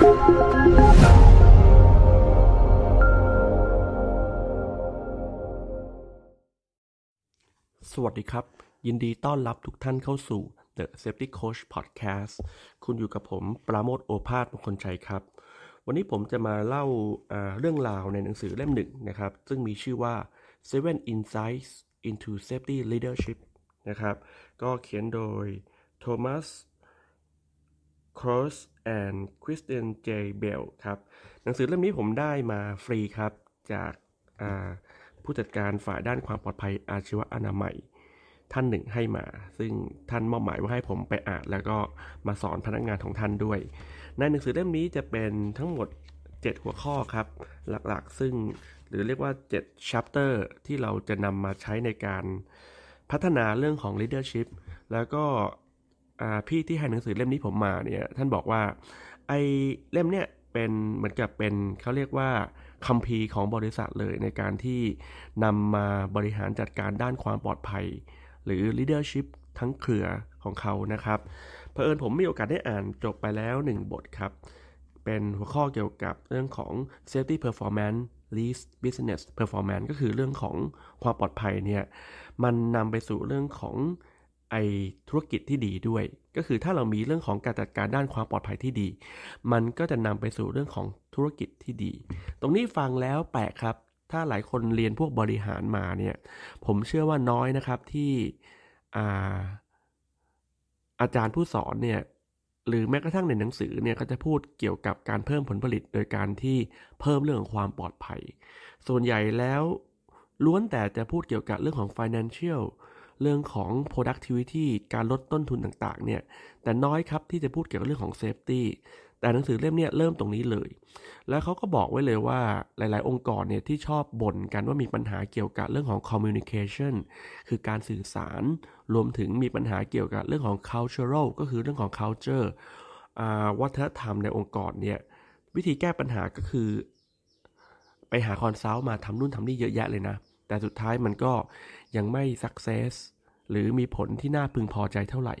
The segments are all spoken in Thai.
สวัสดีครับ ยินดีต้อนรับทุกท่านเข้าสู่ The Safety Coach Podcast คุณอยู่กับผม ปราโมทโอภาสมงคลชัยครับ วันนี้ผมจะมาเล่าเรื่องราวในหนังสือเล่มหนึ่งนะครับ ซึ่งมีชื่อว่า Seven Insights into Safety Leadership นะครับ ก็เขียนโดยโทมัส c r o s and Christian J. Bell ครับ หนังสือเล่มนี้ผมได้มาฟรีครับจากผู้จัดการฝ่ายด้านความปลอดภัยอาชีวอนามัย ท่านหนึ่งให้มา ซึ่งท่านมอบหมายว่าให้ผมไปอ่านแล้วก็มาสอนพนักงานของท่านด้วย ในหนังสือเล่มนี้จะเป็นทั้งหมด 7 หัวข้อครับ หลักๆซึ่งหรือเรียกว่า 7 chapter ที่เราจะนำมาใช้ในการพัฒนาเรื่องของ leadership แล้วก็พี่ที่ให้หนังสือเล่มนี้ผมมาเนี่ยท่านบอกว่าไอเล่มเนี่ยเป็นเหมือนกับเป็นเขาเรียกว่าคัมภีร์ของบริษัทเลยในการที่นำมาบริหารจัดการด้านความปลอดภัย หรือ leadership ทั้งเครือของเขานะครับเผอิญผมมีโอกาสได้อ่านจบไปแล้ว1บทครับ เป็นหัวข้อเกี่ยวกับเรื่องของ safety performance least business performance ก็คือเรื่องของความปลอดภัยเนี่ยมันนำไปสู่เรื่องของไอธุรกิจที่ดีด้วย ก็คือถ้าเรามีเรื่องของการจัดการด้านความปลอดภัยที่ดี มันก็จะนำไปสู่เรื่องของธุรกิจที่ดี ตรงนี้ฟังแล้วแปลกครับ ถ้าหลายคนเรียนพวกบริหารมา เนี่ยผมเชื่อว่าน้อย นะครับ ที่อาอาจารย์ผู้สอนเนี่ยหรือแม้กระทั่งในหนังสือเนี่ยก็จะพูดเกี่ยวกับการเพิ่มผลผลิตโดยการที่เพิ่มเรื่องของความปลอดภัย ส่วนใหญ่แล้วล้วนแต่จะพูดเกี่ยวกับเรื่องของ financial เรื่องของ productivity การลดต้นทุนต่างๆเนี่ย แต่น้อยครับที่จะพูดเกี่ยวกับเรื่องของ safety แต่หนังสือเล่มนี้เริ่มตรงนี้เลย แล้วเขาก็บอกไว้เลยว่าหลาย ๆองค์กรเนี่ยที่ชอบบ่นกันว่ามีปัญหาเกี่ยวกับเรื่องของ communication คือการสื่อสาร รวมถึงมีปัญหาเกี่ยวกับเรื่องของ cultural ก็คือเรื่องของ culture วัฒนธรรมในองค์กรเนี่ย วิธีแก้ปัญหาก็คือไปหาคอนซัลท์มาทำนู่นทำนี่เยอะแยะเลยนะแต่สุดท้ายมันก็ยังไม่สักเซสหรือมีผลที่น่าพึงพอใจเท่าไหร่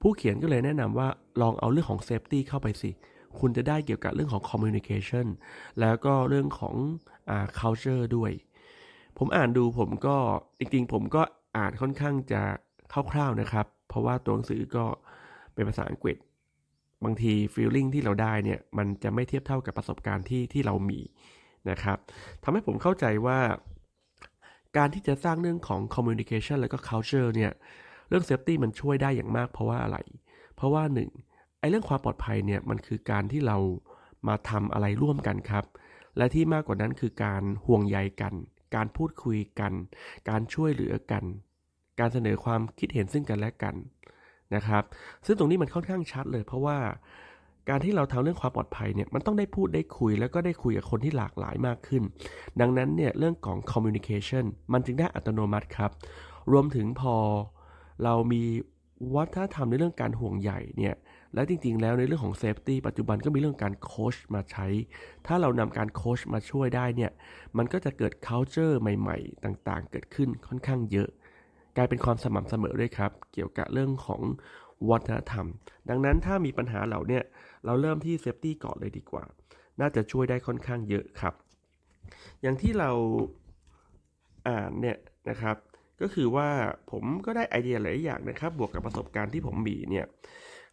ผู้เขียนก็เลยแนะนำว่าลองเอาเรื่องของเซฟตี้เข้าไปสิ คุณจะได้เกี่ยวกับเรื่องของคอมมิวนิเคชันแล้วก็เรื่องของอ่า culture ด้วย ผมอ่านดูผมก็จริง ๆ ผมก็อ่านค่อนข้างจะคร่าวๆนะครับ เพราะว่าตัวหนังสือก็เป็นภาษาอังกฤษ บางทีฟีลลิ่งที่เราได้เนี่ยมันจะไม่เทียบเท่ากับประสบการณ์ที่ที่เรามีนะครับทำให้ผมเข้าใจว่าการที่จะสร้างเรื่องของ communication แล้วก็ culture เนี่ย เรื่อง safety มันช่วยได้อย่างมากเพราะว่าอะไร เพราะว่าหนึ่งไอ้เรื่องความปลอดภัยเนี่ยมันคือการที่เรามาทำอะไรร่วมกันครับ และที่มากกว่านั้นคือการห่วงใยกัน การพูดคุยกัน การช่วยเหลือกัน การเสนอความคิดเห็นซึ่งกันและกันนะครับ ซึ่งตรงนี้มันค่อนข้างชัดเลยเพราะว่าการที่เราทำเรื่องความปลอดภัยเนี่ย มันต้องได้พูดได้คุยแล้วก็ได้คุยกับคนที่หลากหลายมากขึ้น ดังนั้นเนี่ยเรื่องของ communication มันจึงได้อัตโนมัติครับ รวมถึงพอเรามีวัฒนธรรมในเรื่องการห่วงใหญ่เนี่ย และจริงๆ แล้วในเรื่องของเซฟตี้ปัจจุบันก็มีเรื่องการโคชมาใช้ ถ้าเรานำการโคชมาช่วยได้เนี่ย มันก็จะเกิด c u เจอร์ใหม่ๆ ต่างๆ เกิดขึ้นค่อนข้างเยอะ กลายเป็นความสม่ำเสมอด้วยครับ เกี่ยวกับเรื่องของวัฒนธรรม ดังนั้นถ้ามีปัญหาเหล่านี้เราเริ่มที่เซฟตี้ก่อนเลยดีกว่า น่าจะช่วยได้ค่อนข้างเยอะครับ อย่างที่เราอ่านเนี่ยนะครับ ก็คือว่าผมก็ได้ไอเดียหลายอย่างนะครับ บวกกับประสบการณ์ที่ผมมีเนี่ย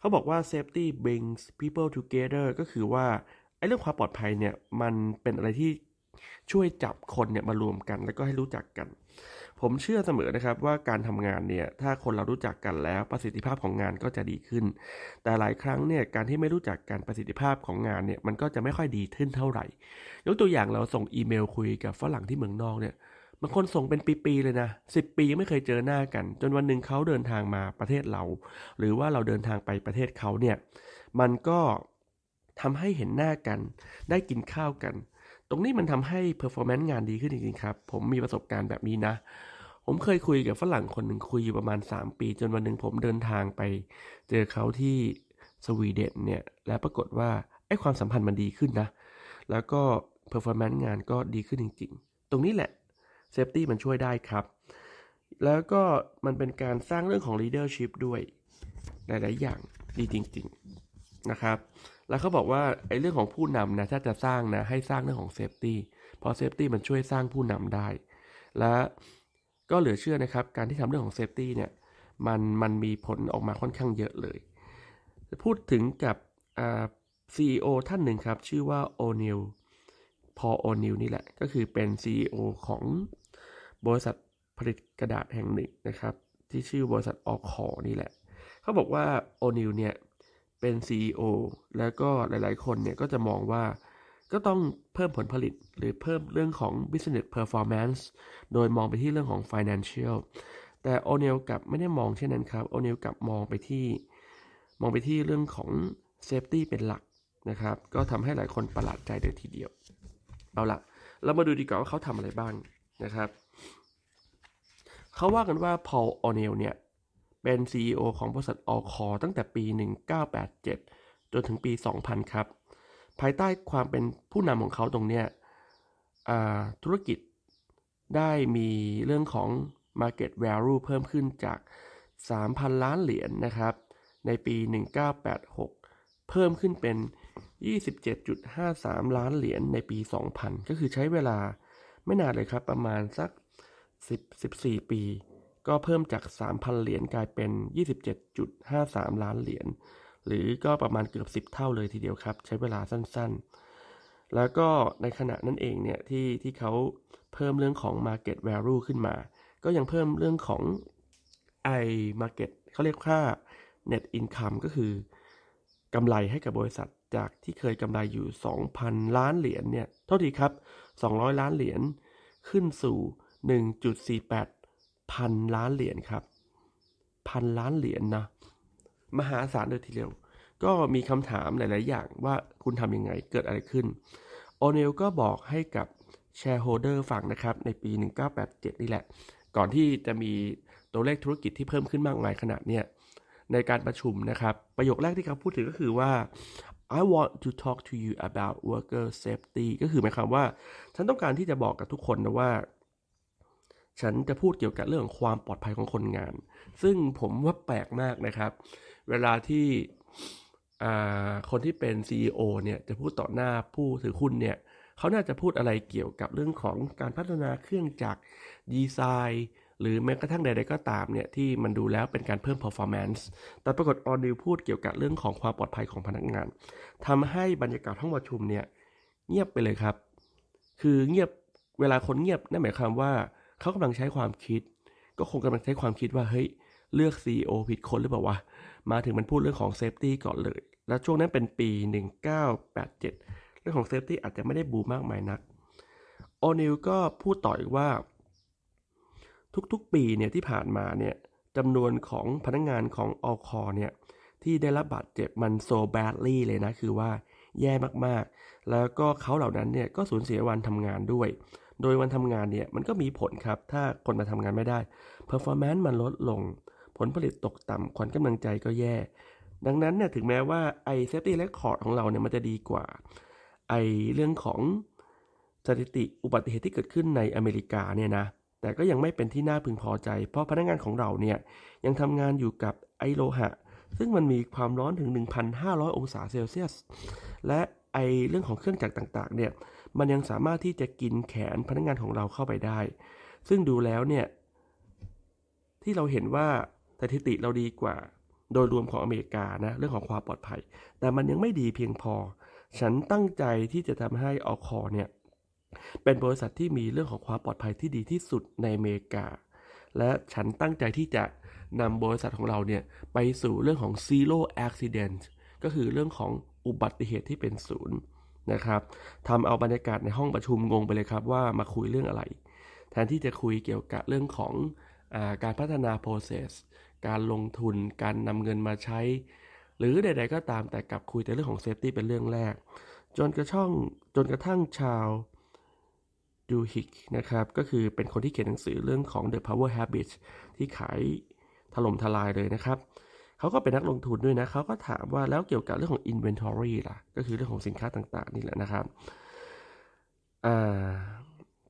เขาบอกว่า safety brings people together ก็คือว่าไอ้เรื่องความปลอดภัยเนี่ย มันเป็นอะไรที่ช่วยจับคนเนี่ยมารวมกันแล้วก็ให้รู้จักกันผมเชื่อเสมอนะครับว่าการทำงานเนี่ย ถ้าคนเรารู้จักกันแล้วประสิทธิภาพของงานก็จะดีขึ้น แต่หลายครั้งเนี่ย การที่ไม่รู้จักการประสิทธิภาพของงานเนี่ยมันก็จะไม่ค่อยดีขึ้นเท่าไหร่ ยกตัวอย่างเราส่งอีเมลคุยกับฝรั่งที่เมืองนอกเนี่ยบางคนส่งเป็นปีๆเลยนะสิปียังไม่เคยเจอหน้ากัน จนวันหนึ่งเขาเดินทางมาประเทศเรา หรือว่าเราเดินทางไปประเทศเขาเนี่ยมันก็ทำให้เห็นหน้ากัน ได้กินข้าวกัน ตรงนี้มันทำให้ performance งานดีขึ้นจริงๆครับ ผมมีประสบการณ์แบบนี้นะผมเคยคุยกับฝรั่งคนหนึ่งคุยอยู่ประมาณ 3 ปี จนวันหนึ่งผมเดินทางไปเจอเขาที่สวีเดนเนี่ย และปรากฏว่า ไอ้ความสัมพันธ์มันดีขึ้นนะ แล้วก็เพอร์ฟอร์แมนซ์งานก็ดีขึ้นจริง ๆ ตรงนี้แหละเซฟตี้มันช่วยได้ครับ แล้วก็มันเป็นการสร้างเรื่องของลีดเดอร์ชิพด้วยหลาย ๆ อย่างดีจริง ๆนะครับ แล้วเขาบอกว่าไอ้เรื่องของผู้นำนะถ้าจะสร้างนะให้สร้างเรื่องของเซฟตี้เพราะเซฟตี้มันช่วยสร้างผู้นำได้ และก็เหลือเชื่อนะครับ การที่ทำเรื่องของเซฟตี้เนี่ยมันมันมีผลออกมาค่อนข้างเยอะเลย พูดถึงกับซีอีโอท่านหนึ่งครับ ชื่อว่าโอนิลพอโอนิลนี่แหละ ก็คือเป็น CEO ของบริษัทผลิตกระดาษแห่งหนึ่งนะครับ ที่ชื่อบริษัทออคอนี่แหละ เขาบอกว่าโอนิลเนี่ยเป็น CEO แล้วก็หลายๆคนเนี่ยก็จะมองว่าก็ต้องเพิ่มผลผลิตหรือเพิ่มเรื่องของ business performance โดยมองไปที่เรื่องของ financial แต่โอเนลกับไม่ได้มองเช่นนั้นครับ โอเนลกับมองไปที่ มองไปที่เรื่องของ safety เป็นหลักนะครับ ก็ทำให้หลายคนประหลาดใจเลยทีเดียว เอาละเรามาดูดีกว่าว่าเขาทำอะไรบ้างนะครับเขาว่ากันว่าพอลโอเนลเนี่ย เป็น CEO ของบริษัทออคอตั้งแต่ปี 1987จนถึงปี 2000 ครับภายใต้ความเป็นผู้นำของเขาตรงเนี้ยธุรกิจได้มีเรื่องของ market value เพิ่มขึ้นจาก 3,000 ล้านเหรียญนนะครับ ในปี 1986 เพิ่มขึ้นเป็น 27.53 ล้านเหรียญในปี 2000 ก็คือใช้เวลาไม่นานเลยครับ ประมาณสัก10 14 ปี ก็เพิ่มจาก 3,000 เหรียญกลายเป็น 27.53 ล้านเหรียญหรือก็ประมาณเกือบ 10 เท่าเลยทีเดียวครับใช้เวลาสั้น ๆ แล้วก็ในขณะนั้นเองเนี่ยที่ที่เขาเพิ่มเรื่องของ market value ขึ้นมา ก็ยังเพิ่มเรื่องของไอ market เขาเรียกค่า net income ก็คือกำไรให้กับบริษัทจากที่เคยกำไรอยู่2,000 ล้านเหรียญเนี่ยเท่าทีครับ 200 ล้านเหรียญขึ้นสู่1.48พันล้านเหรียญครับพันล้านเหรียญนนะมหาศาลเลยทีเดียวก็มีคำถามหลาย ๆ อย่างว่าคุณทำยังไงเกิดอะไรขึ้น โอเนลก็บอกให้กับแชร์โฮเดอร์ฟังนะครับ ในปี 1987 นี่แหละ ก่อนที่จะมีตัวเลขธุรกิจที่เพิ่มขึ้นมากมายขนาดเนี้ยในการประชุมนะครับ ประโยคแรกที่เขาพูดถึงก็คือว่า I want to talk to you about worker safety ก็คือหมายความว่า ฉันต้องการที่จะบอกกับทุกคนนะว่า ฉันจะพูดเกี่ยวกับเรื่องความปลอดภัยของคนงาน ซึ่งผมว่าแปลกมากนะครับเวลาที่คนที่เป็น CEO เนี่ยจะพูดต่อหน้าผู้ถือหุ้นเนี่ยเขาน่าจะพูดอะไรเกี่ยวกับเรื่องของการพัฒนาเครื่องจักรดีไซน์หรือแม้กระทั่งใดๆก็ตามเนี่ยที่มันดูแล้วเป็นการเพิ่ม performance แต่ปรากฏออนิวพูดเกี่ยวกับเรื่องของความปลอดภัยของพนักงาน ทำให้บรรยากาศห้องประชุมเนี่ยเงียบไปเลยครับ คือเงียบเวลาคนเงียบนั่นหมายความว่าเขากำลังใช้ความคิด ก็คงกำลังใช้ความคิดว่าเฮ้ยเลือก CEO ผิดคนหรือเปล่าวะมาถึงมันพูดเรื่องของเซฟตี้ก่อนเลย และช่วงนั้นเป็นปี 1987เรื่องของเซฟตี้อาจจะไม่ได้บูมมากมายนัก โอนิลก็พูดต่ออีกว่า ทุกๆปีเนี่ยที่ผ่านมาเนี่ยจำนวนของพนักงงานของออคอเนี่ยที่ได้รับบาดเจ็บ มันโซแบดลี่เลยนะคือว่าแย่มากๆ แล้วก็เขาเหล่านั้นเนี่ยก็สูญเสียวันทำงานด้วย โดยวันทำงานเนี่ยมันก็มีผลครับถ้าคนมาทำงานไม่ได้เพอร์ฟอร์แมนซ์มันลดลงผลผลิตตกต่ำ ขวัญกำลังใจก็แย่ ดังนั้นเนี่ย ถึงแม้ว่าไอเซฟตี้เรคคอร์ดของเราเนี่ยมันจะดีกว่าไอเรื่องของสถิติอุบัติเหตุที่เกิดขึ้นในอเมริกาเนี่ยนะ แต่ก็ยังไม่เป็นที่น่าพึงพอใจ เพราะพนักงานของเราเนี่ยยังทำงานอยู่กับไอโลหะ ซึ่งมันมีความร้อนถึง 1,500 องศาเซลเซียส และไอเรื่องของเครื่องจักรต่างๆเนี่ย มันยังสามารถที่จะกินแขนพนักงานของเราเข้าไปได้ ซึ่งดูแล้วเนี่ย ที่เราเห็นว่าสถิติเราดีกว่าโดยรวมของอเมริกานะเรื่องของความปลอดภัย แต่มันยังไม่ดีเพียงพอ ฉันตั้งใจที่จะทำให้ออคอเนี่ยเป็นบริษัทที่มีเรื่องของความปลอดภัยที่ดีที่สุดในอเมริกา และฉันตั้งใจที่จะนำบริษัทของเราเนี่ยไปสู่เรื่องของ zero accident ก็คือเรื่องของอุบัติเหตุที่เป็นศูนย์นะครับทำเอาบรรยากาศในห้องประชุมงงไปเลยครับว่ามาคุยเรื่องอะไร แทนที่จะคุยเกี่ยวกับเรื่องของการพัฒนา process การลงทุน การนำเงินมาใช้ หรือใดๆก็ตามแต่กลับคุยแต่เรื่องของ safety เป็นเรื่องแรก จนกระช่องจนกระทั่งชาวดูฮิกนะครับ ก็คือเป็นคนที่เขียนหนังสือเรื่องของ The Power Habit s ที่ขายถล่มทลายเลยนะครับ เขาก็เป็นนักลงทุนด้วยนะ เขาก็ถามว่าแล้วเกี่ยวกับเรื่องของ Inventory ล่ะ ก็คือเรื่องของสินค้าต่างๆนี่แหละนะครับอ่า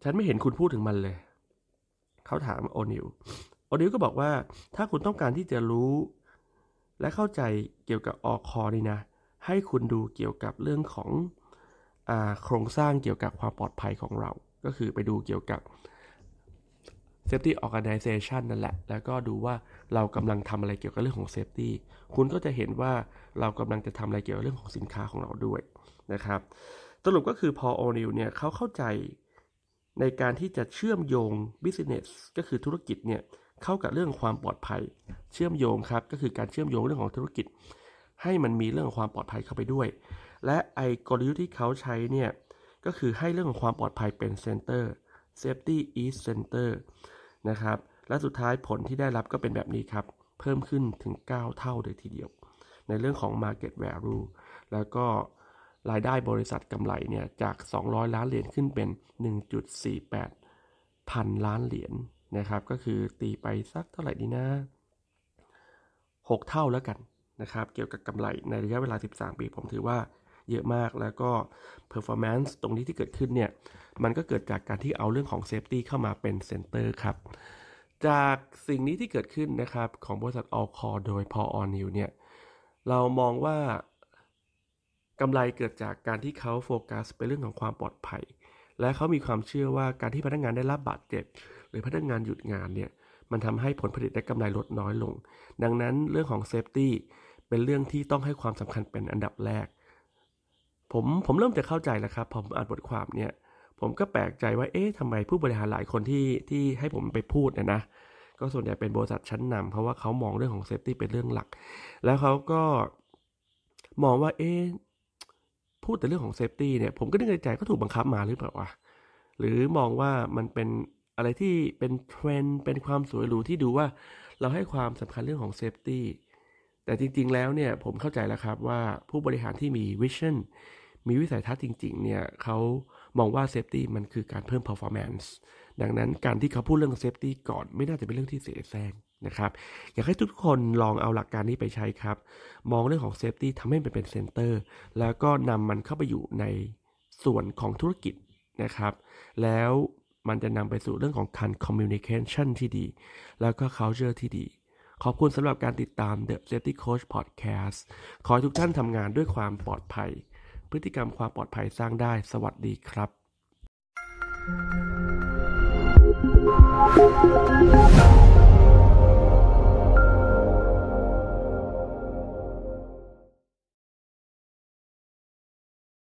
ฉันไม่เห็นคุณพูดถึงมันเลยเขาถามโอนิลโอนิลก็บอกว่าถ้าคุณต้องการที่จะรู้ และเข้าใจเกี่ยวกับออคอนี่นะให้คุณดูเกี่ยวกับเรื่องของอโครงสร้างเกี่ยวกับความปลอดภัยของเรา ก็คือไปดูเกี่ยวกับ Safety Organization นั่นแหละ แล้วก็ดูว่าเรากำลังทำอะไรเกี่ยวกับเรื่องของ Safety คุณก็จะเห็นว่าเรากำลังจะทำอะไรเกี่ยวกับเรื่องของสินค้าของเราด้วยนะครับ สรุปก็คือพอโอนิลเนี่ยเขาเข้าใจในการที่จะเชื่อมโยง business ก็คือธุรกิจเนี่ยเข้ากับเรื่องความปลอดภัย เชื่อมโยงครับก็คือการเชื่อมโยงเรื่องของธุรกิจให้มันมีเรื่องของความปลอดภัยเข้าไปด้วย และไอกลยุทธ์ที่เขาใช้เนี่ยก็คือให้เรื่องของความปลอดภัยเป็นเซนเตอร์ safety is center นะครับ และสุดท้ายผลที่ได้รับก็เป็นแบบนี้ครับ เพิ่มขึ้นถึง 9 เท่าเลยทีเดียว ในเรื่องของ market value แล้วก็รายได้บริษัทกำไรเนี่ยจาก 200 ล้านเหรียญขึ้นเป็น 1.48 พันล้านเหรียญนนะครับ ก็คือตีไปสักเท่าไหร่ดีนะ6 เท่าแล้วกันนะครับเกี่ยวกับกำไรในระยะเวลา 13 ปี ผมถือว่าเยอะมากแล้วก็ performance ตรงนี้ที่เกิดขึ้นเนี่ยมันก็เกิดจากการที่เอาเรื่องของ safety เข้ามาเป็นเซนเตอร์ครับ จากสิ่งนี้ที่เกิดขึ้นนะครับ ของบริษัท All Core โดยพออนิวเนี่ยเรามองว่ากำไรเกิดจากการที่เขาโฟกัสไปเรื่องของความปลอดภัย และเขามีความเชื่อว่าการที่พนักงานได้รับบาดเจ็บ หรือพนักงานหยุดงานเนี่ย มันทำให้ผลผลิตและกำไรลดน้อยลง ดังนั้นเรื่องของเซฟตี้เป็นเรื่องที่ต้องให้ความสำคัญเป็นอันดับแรก ผมผมเริ่มจะเข้าใจแล้วครับ ผมอ่านบทความเนี่ยผมก็แปลกใจว่า เอ๊ะทำไมผู้บริหารหลายคนที่ที่ให้ผมไปพูดเนี่ยนะ ก็ส่วนใหญ่เป็นบริษัทชั้นนำ เพราะว่าเขามองเรื่องของเซฟตี้เป็นเรื่องหลัก แล้วเขาก็มองว่า เอ๊ะพูดแต่เรื่องของเซฟตี้เนี่ยผมก็นึกในใจก็ถูกบังคับมาหรือเปล่าวะหรือมองว่ามันเป็นอะไรที่เป็นเทรนเป็นความสวยหรูที่ดูว่าเราให้ความสำคัญเรื่องของเซฟตี้แต่จริง ๆ แล้วเนี่ยผมเข้าใจแล้วครับว่าผู้บริหารที่มีวิชั่นมีวิสัยทัศน์จริงๆเนี่ยเขามองว่าเซฟตี้มันคือการเพิ่ม performance ดังนั้นการที่เขาพูดเรื่องเซฟตี้ก่อนไม่น่าจะเป็นเรื่องที่เสียแซงนะครับอยากให้ทุกคนลองเอาหลักการนี้ไปใช้ครับ มองเรื่องของเซฟตี้ทำให้มันเป็นเซนเตอร์ แล้วก็นำมันเข้าไปอยู่ในส่วนของธุรกิจนะครับ แล้วมันจะนำไปสู่เรื่องของการคอมมิวนิเคชันที่ดี แล้วก็ c u เ t อร์ที่ดี ขอบคุณสำหรับการติดตาม The Safety Coach Podcast ขอให้ทุกท่านทำงานด้วยความปลอดภัย พฤติกรรมความปลอดภัยสร้างได้สวัสดีครับ Thank you.